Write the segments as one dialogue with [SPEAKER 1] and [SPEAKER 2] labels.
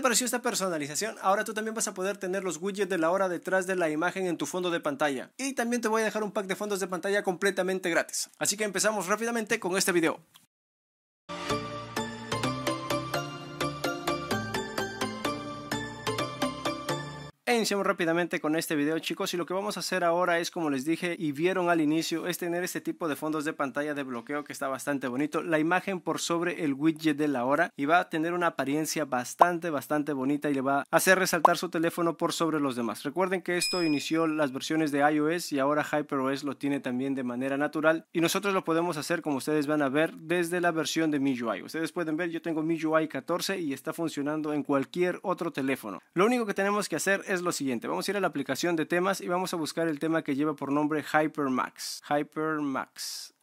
[SPEAKER 1] te pareció esta personalización? Ahora tú también vas a poder tener los widgets de la hora detrás de la imagen en tu fondo de pantalla. Y también te voy a dejar un pack de fondos de pantalla completamente gratis. Así que empezamos rápidamente con este video. iniciamos rápidamente con este video chicos y lo que vamos a hacer ahora es como les dije y vieron al inicio es tener este tipo de fondos de pantalla de bloqueo que está bastante bonito la imagen por sobre el widget de la hora y va a tener una apariencia bastante bastante bonita y le va a hacer resaltar su teléfono por sobre los demás recuerden que esto inició las versiones de iOS y ahora HyperOS lo tiene también de manera natural y nosotros lo podemos hacer como ustedes van a ver desde la versión de MIUI ustedes pueden ver yo tengo MIUI 14 y está funcionando en cualquier otro teléfono lo único que tenemos que hacer es lo siguiente. Vamos a ir a la aplicación de temas y vamos a buscar el tema que lleva por nombre Hypermax. Hypermax.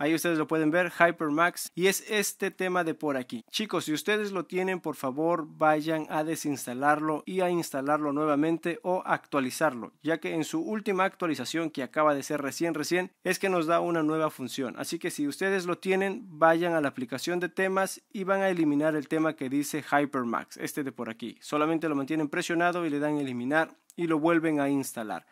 [SPEAKER 1] Ahí ustedes lo pueden ver, Hypermax. Y es este tema de por aquí. Chicos, si ustedes lo tienen, por favor, vayan a desinstalarlo y a instalarlo nuevamente o actualizarlo, ya que en su última actualización que acaba de ser recién recién es que nos da una nueva función. Así que si ustedes lo tienen, vayan a la aplicación de temas y van a eliminar el tema que dice Hypermax, este de por aquí. Solamente lo mantienen presionado y le dan eliminar y lo vuelven a instalar.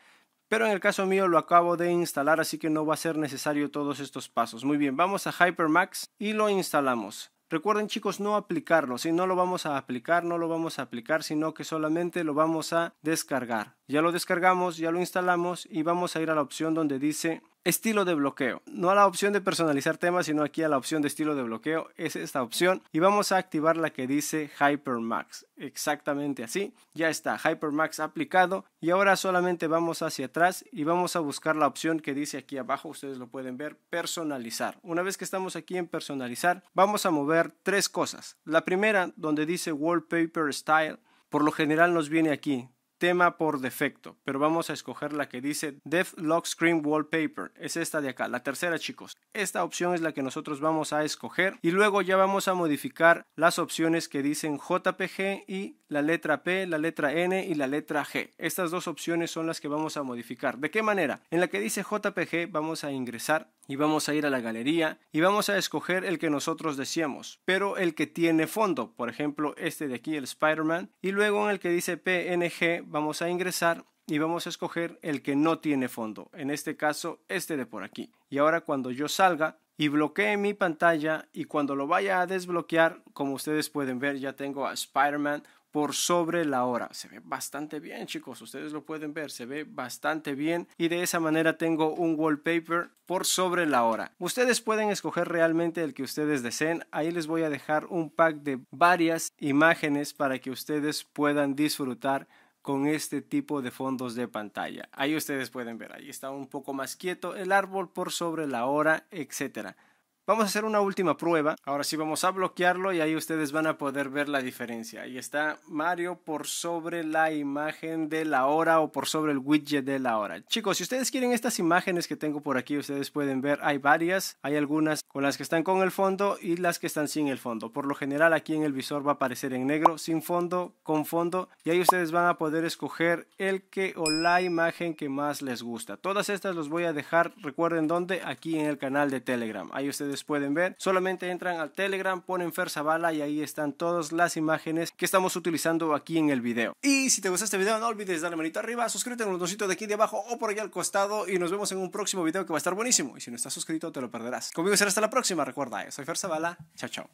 [SPEAKER 1] Pero en el caso mío lo acabo de instalar, así que no va a ser necesario todos estos pasos. Muy bien, vamos a Hypermax y lo instalamos. Recuerden chicos no aplicarlo, si no lo vamos a aplicar, no lo vamos a aplicar, sino que solamente lo vamos a descargar. Ya lo descargamos, ya lo instalamos y vamos a ir a la opción donde dice Estilo de bloqueo. No a la opción de personalizar temas, sino aquí a la opción de estilo de bloqueo. Es esta opción. Y vamos a activar la que dice Hypermax. Exactamente así. Ya está Hypermax aplicado. Y ahora solamente vamos hacia atrás y vamos a buscar la opción que dice aquí abajo. Ustedes lo pueden ver. Personalizar. Una vez que estamos aquí en personalizar, vamos a mover tres cosas. La primera, donde dice Wallpaper Style. Por lo general nos viene aquí, tema por defecto, pero vamos a escoger la que dice Death Lock Screen Wallpaper. Es esta de acá, la tercera chicos. Esta opción es la que nosotros vamos a escoger y luego ya vamos a modificar las opciones que dicen JPG y la letra P, la letra N y la letra G. Estas dos opciones son las que vamos a modificar. ¿De qué manera? En la que dice JPG vamos a ingresar y vamos a ir a la galería y vamos a escoger el que nosotros decíamos pero el que tiene fondo, por ejemplo este de aquí, el Spider-Man, y luego en el que dice PNG vamos a ingresar y vamos a escoger el que no tiene fondo, en este caso este de por aquí. Y ahora cuando yo salga, y bloquee mi pantalla y cuando lo vaya a desbloquear, como ustedes pueden ver, ya tengo a Spider-Man por sobre la hora. Se ve bastante bien, chicos. Ustedes lo pueden ver. Se ve bastante bien. Y de esa manera tengo un wallpaper por sobre la hora. Ustedes pueden escoger realmente el que ustedes deseen. Ahí les voy a dejar un pack de varias imágenes para que ustedes puedan disfrutar con este tipo de fondos de pantalla. Ahí ustedes pueden ver, ahí está un poco más quieto el árbol por sobre la hora, etcétera. Vamos a hacer una última prueba. Ahora sí vamos a bloquearlo y ahí ustedes van a poder ver la diferencia. Ahí está Mario por sobre la imagen de la hora o por sobre el widget de la hora. Chicos, si ustedes quieren estas imágenes que tengo por aquí, ustedes pueden ver, hay varias. Hay algunas con las que están con el fondo y las que están sin el fondo. Por lo general aquí en el visor va a aparecer en negro, sin fondo, con fondo. Y ahí ustedes van a poder escoger el que o la imagen que más les gusta. Todas estas los voy a dejar, recuerden dónde, aquí en el canal de Telegram. Ahí ustedes pueden ver. Solamente entran al Telegram, ponen Fer y ahí están todas las imágenes que estamos utilizando aquí en el video. Y si te gustó este video, no olvides darle manito arriba, suscríbete en los dositos de aquí de abajo o por allá al costado y nos vemos en un próximo video que va a estar buenísimo. Y si no estás suscrito, te lo perderás. Conmigo será hasta la próxima. Recuerda, soy Fer Chao, chao.